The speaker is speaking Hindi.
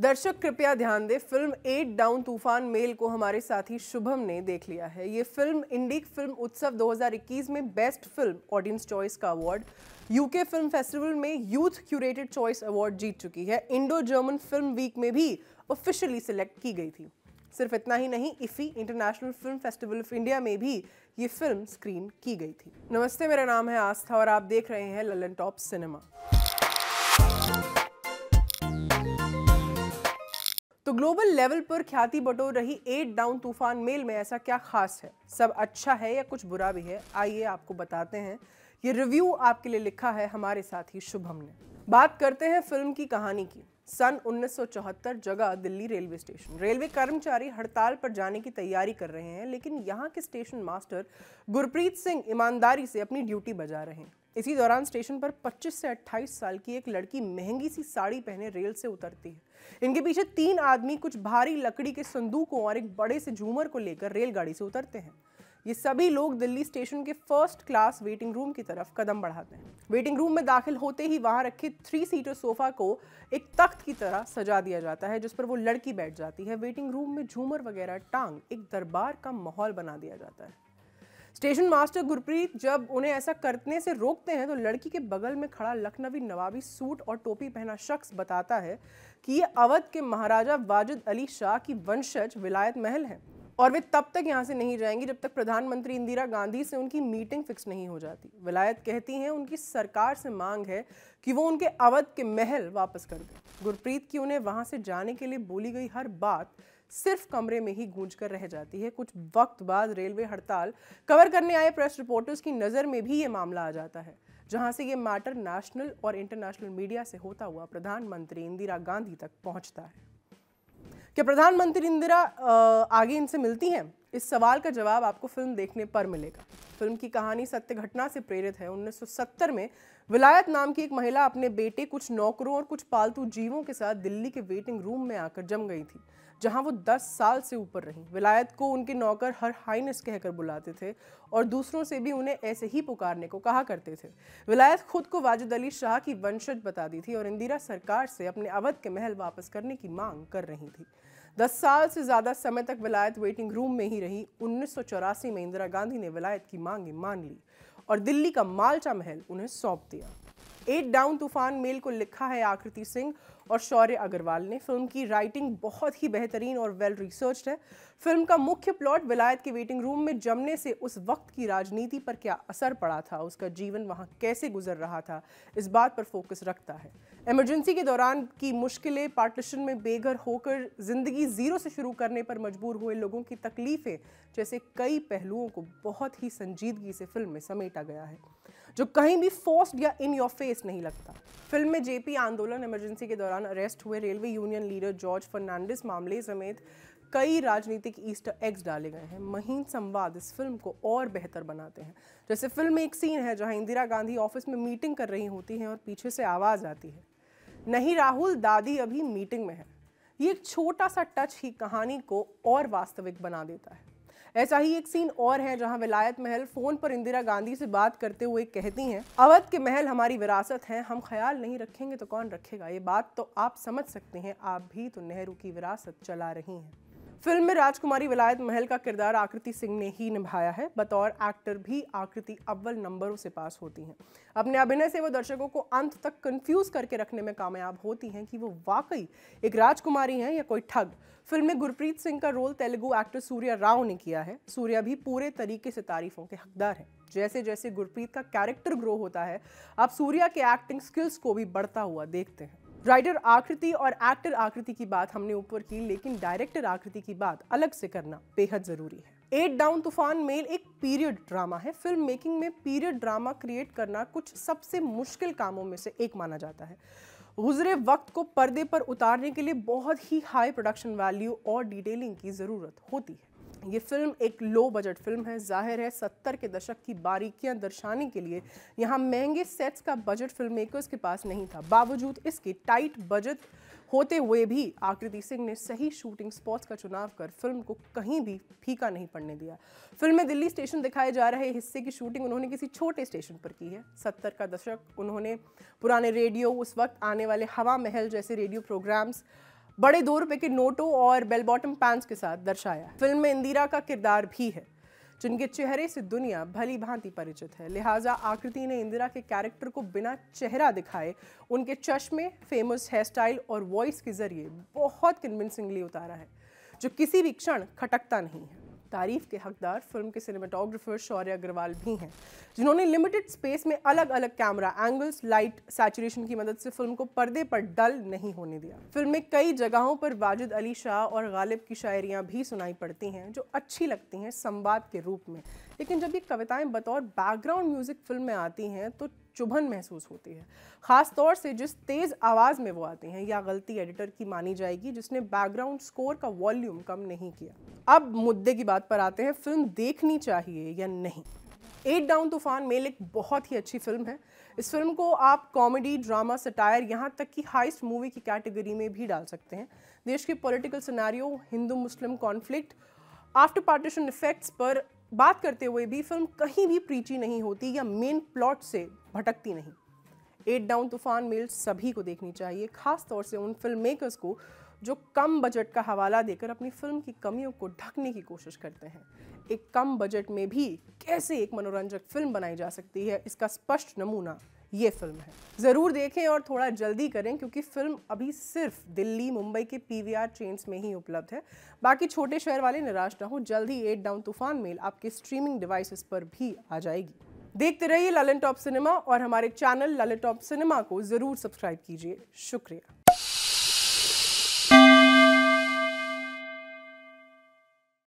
दर्शक कृपया ध्यान दें film eight down Toofan mail को हमारे साथी शुभम ने देख लिया है ये फिल्म इंडिक फिल्म उत्सव 2021 में बेस्ट फिल्म ऑडियंस चॉइस का अवार्ड यूके फिल्म फेस्टिवल में यूथ क्यूरेटेड चॉइस अवार्ड जीत चुकी है इंडो जर्मन फिल्म वीक में भी ऑफिशियली सिलेक्ट की गई थी सिर्फ इतना ही नहीं IFFI international film festival of India में भी ये फिल्म स्क्रीन की गई थी नमस्ते मेरा नाम है आस्था और आप देख रहे हैं ललन टॉप सिनेमा तो ग्लोबल लेवल पर ख्याति बटोर रही एट डाउन तूफान मेल में ऐसा क्या खास है सब अच्छा है या कुछ बुरा भी है आइए आपको बताते हैं ये रिव्यू आपके लिए लिखा है हमारे साथ ही शुभम ने बात करते हैं फिल्म की कहानी की सन 1974 जगह दिल्ली रेलवे स्टेशन रेलवे कर्मचारी हड़ताल पर जाने की तैयारी कर रहे हैं लेकिन यहाँ के स्टेशन मास्टर गुरप्रीत सिंह ईमानदारी से अपनी ड्यूटी बजा रहे हैं इसी दौरान स्टेशन पर 25 से 28 साल की एक लड़की महंगी सी साड़ी पहने रेल से उतरती है इनके पीछे तीन आदमी कुछ भारी लकड़ी के संदूकों और एक बड़े से झूमर को लेकर रेलगाड़ी से उतरते हैं ये सभी लोग दिल्ली स्टेशन के फर्स्ट क्लास वेटिंग रूम की तरफ कदम बढ़ाते हैं वेटिंग रूम में दाखिल होते ही वहां रखे थ्री सीटर सोफा को एक तख्त की तरह सजा दिया जाता है जिस पर वो लड़की बैठ जाती है वेटिंग रूम में झूमर वगैरह टांग एक दरबार का माहौल बना दिया जाता है स्टेशन मास्टर गुरप्रीत जब उन्हें ऐसा करने से रोकते हैं तो लड़की के बगल में खड़ा लखनवी नवाबी सूट और टोपी पहना शख्स बताता है कि ये अवध के महाराजा वाजिद अली शाह की वंशज विलायत महल है और वे तब तक यहाँ से नहीं जाएंगी जब तक प्रधानमंत्री इंदिरा गांधी से उनकी मीटिंग फिक्स नहीं हो जाती विलायत कहती हैं उनकी सरकार से मांग है कि वो उनके अवध के महल वापस कर दें गुरप्रीत की उन्हें वहाँ से जाने के लिए बोली गई हर बात सिर्फ कमरे में ही गूंज कर रह जाती है कुछ वक्त बाद रेलवे हड़ताल कवर करने आए प्रेस रिपोर्टर्स की नज़र में भी ये मामला आ जाता है जहां से ये मैटर नेशनल और इंटरनेशनल मीडिया से होता हुआ प्रधानमंत्री इंदिरा गांधी तक पहुंचता है क्या प्रधानमंत्री इंदिरा आगे इनसे मिलती हैं इस सवाल का जवाब आपको फिल्म देखने पर मिलेगा फिल्म की कहानी सत्य घटना से प्रेरित है 1970 में विलायत नाम की एक महिला अपने बेटे कुछ नौकरों और कुछ पालतू जीवों के साथ दिल्ली के वेटिंग रूम में आकर जम गई थी जहां वो 10 साल से ऊपर रहीं विलायत को उनके नौकर हर हाइनस कहकर बुलाते थे और दूसरों से भी उन्हें ऐसे ही पुकारने को कहा करते थे विलायत खुद को वाजिद अली शाह की वंशज बता दी थी और इंदिरा सरकार से अपने अवध के महल वापस करने की मांग कर रही थी दस साल से ज़्यादा समय तक विलायत वेटिंग रूम में ही रही उन्नीस में इंदिरा गांधी ने विलायत की मांगें मान ली और दिल्ली का मालचा महल उन्हें सौंप दिया एट डाउन तूफान मेल को लिखा है आकृति सिंह और शौर्य अग्रवाल ने फिल्म की राइटिंग बहुत ही बेहतरीन और वेल रिसर्च है फिल्म का मुख्य प्लॉट विलायत के वेटिंग रूम में जमने से उस वक्त की राजनीति पर क्या असर पड़ा था उसका जीवन वहाँ कैसे गुजर रहा था इस बात पर फोकस रखता है इमरजेंसी के दौरान की मुश्किलें पार्टीशन में बेघर होकर ज़िंदगी ज़ीरो से शुरू करने पर मजबूर हुए लोगों की तकलीफ़ें जैसे कई पहलुओं को बहुत ही संजीदगी से फिल्म में समेटा गया है जो कहीं भी फोर्स्ड या इन योर फेस नहीं लगता फिल्म में जेपी आंदोलन इमरजेंसी के दौरान अरेस्ट हुए railway union leader George Fernandes मामले समेत कई राजनीतिक ईस्टर एग्स डाले गए हैं महीन संवाद इस फिल्म को और बेहतर बनाते हैं जैसे फिल्म में एक सीन है जहां इंदिरा गांधी ऑफिस में मीटिंग कर रही होती हैं और पीछे से आवाज़ आती है नहीं राहुल दादी अभी मीटिंग में है ये एक छोटा सा टच ही कहानी को और वास्तविक बना देता है ऐसा ही एक सीन और है जहां विलायत महल फ़ोन पर इंदिरा गांधी से बात करते हुए कहती हैं अवध के महल हमारी विरासत है हम ख्याल नहीं रखेंगे तो कौन रखेगा ये बात तो आप समझ सकते हैं आप भी तो नेहरू की विरासत चला रही हैं फिल्म में राजकुमारी विलायत महल का किरदार आकृति सिंह ने ही निभाया है बतौर एक्टर भी आकृति अव्वल नंबरों से पास होती हैं अपने अभिनय से वो दर्शकों को अंत तक कंफ्यूज करके रखने में कामयाब होती हैं कि वो वाकई एक राजकुमारी हैं या कोई ठग फिल्म में गुरप्रीत सिंह का रोल तेलुगु एक्टर सूर्या राव ने किया है सूर्या भी पूरे तरीके से तारीफों के हकदार हैं जैसे जैसे गुरप्रीत का कैरेक्टर ग्रो होता है आप सूर्या के एक्टिंग स्किल्स को भी बढ़ता हुआ देखते हैं राइडर आकृति और एक्टर आकृति की बात हमने ऊपर की लेकिन डायरेक्टर आकृति की बात अलग से करना बेहद ज़रूरी है एट डाउन तूफान मेल एक पीरियड ड्रामा है फिल्म मेकिंग में पीरियड ड्रामा क्रिएट करना कुछ सबसे मुश्किल कामों में से एक माना जाता है गुजरे वक्त को पर्दे पर उतारने के लिए बहुत ही हाई प्रोडक्शन वैल्यू और डिटेलिंग की ज़रूरत होती है ये फिल्म एक लो बजट फिल्म है जाहिर है सत्तर के दशक की बारीकियां दर्शाने के लिए यहाँ महंगे सेट्स का बजट फिल्म मेकर्स के पास नहीं था बावजूद इसके टाइट बजट होते हुए भी आकृति सिंह ने सही शूटिंग स्पॉट्स का चुनाव कर फिल्म को कहीं भी फीका नहीं पड़ने दिया फिल्म में दिल्ली स्टेशन दिखाए जा रहे हिस्से की शूटिंग उन्होंने किसी छोटे स्टेशन पर की है सत्तर का दशक उन्होंने पुराने रेडियो उस वक्त आने वाले हवा महल जैसे रेडियो प्रोग्राम्स बड़े दो रुपए के नोटों और बेल बॉटम पैंट्स के साथ दर्शाया है फिल्म में इंदिरा का किरदार भी है जिनके चेहरे से दुनिया भली भांति परिचित है लिहाजा आकृति ने इंदिरा के कैरेक्टर को बिना चेहरा दिखाए उनके चश्मे फेमस हेयर स्टाइल और वॉइस के जरिए बहुत कन्विंसिंगली उतारा है जो किसी भी क्षण खटकता नहीं है तारीफ़ के हकदार फिल्म के सिनेमाटोग्राफर शौर्य अग्रवाल भी हैं जिन्होंने लिमिटेड स्पेस में अलग अलग कैमरा एंगल्स लाइट सैचुरेशन की मदद से फिल्म को पर्दे पर डल नहीं होने दिया फिल्म में कई जगहों पर वाजिद अली शाह और गालिब की शायरियाँ भी सुनाई पड़ती हैं जो अच्छी लगती हैं संवाद के रूप में लेकिन जब ये कविताएं बतौर बैकग्राउंड म्यूज़िक फिल्म में आती हैं तो चुभन महसूस होती है ख़ास तौर से जिस तेज़ आवाज़ में वो आती हैं या गलती एडिटर की मानी जाएगी जिसने बैकग्राउंड स्कोर का वॉल्यूम कम नहीं किया अब मुद्दे की बात पर आते हैं फिल्म देखनी चाहिए या नहीं एट डाउन तूफान मेल एक बहुत ही अच्छी फिल्म है इस फिल्म को आप कॉमेडी ड्रामा सटायर यहाँ तक कि हाइस्ट मूवी की कैटेगरी में भी डाल सकते हैं देश के political scenario Hindu Muslim conflict after partition effects पर बात करते हुए भी फिल्म कहीं भी प्रीची नहीं होती या मेन प्लॉट से भटकती नहीं एट डाउन तूफान मेल सभी को देखनी चाहिए खास तौर से उन फिल्म मेकर्स को जो कम बजट का हवाला देकर अपनी फिल्म की कमियों को ढकने की कोशिश करते हैं एक कम बजट में भी कैसे एक मनोरंजक फिल्म बनाई जा सकती है इसका स्पष्ट नमूना ये फिल्म है ज़रूर देखें और थोड़ा जल्दी करें क्योंकि फिल्म अभी सिर्फ दिल्ली मुंबई के पी आर चेन्स में ही उपलब्ध है बाकी छोटे शहर वाले निराश ना हो जल्द ही एट डाउन तूफान मेल आपके स्ट्रीमिंग डिवाइसेस पर भी आ जाएगी देखते रहिए ललन टॉप सिनेमा और हमारे चैनल ललन टॉप सिनेमा को ज़रूर सब्सक्राइब कीजिए शुक्रिया